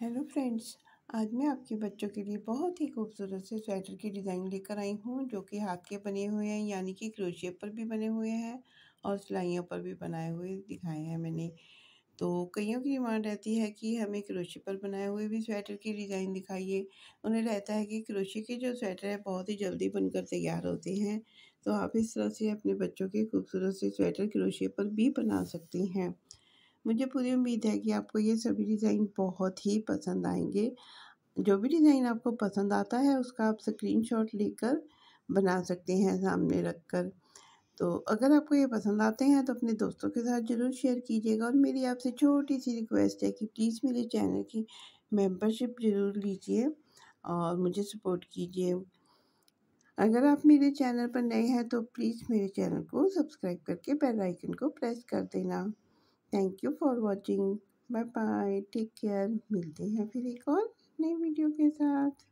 hello friends आज मैं आपके बच्चों के लिए बहुत ही खूबसूरत से स्वेटर की डिज़ाइन लेकर आई हूँ जो कि हाथ के बने हुए हैं यानी कि क्रोशिए पर भी बने हुए हैं और सिलाइयों पर भी बनाए हुए दिखाए हैं मैंने तो कईयों की डिमांड रहती है कि हमें क्रोशिए पर बनाए हुए भी स्वेटर की डिज़ाइन दिखाइए उन्हें रहता है कि क्रोशे के जो स्वेटर है बहुत ही जल्दी बनकर तैयार होते हैं तो आप इस तरह से अपने बच्चों के खूबसूरत से स्वेटर क्रोशिए पर भी बना सकती हैं मुझे पूरी उम्मीद है कि आपको ये सभी डिज़ाइन बहुत ही पसंद आएंगे जो भी डिज़ाइन आपको पसंद आता है उसका आप स्क्रीनशॉट लेकर बना सकते हैं सामने रख कर तो अगर आपको ये पसंद आते हैं तो अपने दोस्तों के साथ ज़रूर शेयर कीजिएगा और मेरी आपसे छोटी सी रिक्वेस्ट है कि प्लीज़ मेरे चैनल की मेंबरशिप ज़रूर लीजिए और मुझे सपोर्ट कीजिए अगर आप मेरे चैनल पर नए हैं तो प्लीज़ मेरे चैनल को सब्सक्राइब करके बेल आइकन को प्रेस कर देना thank you for watching bye bye take care मिलते हैं फिर एक और नई वीडियो के साथ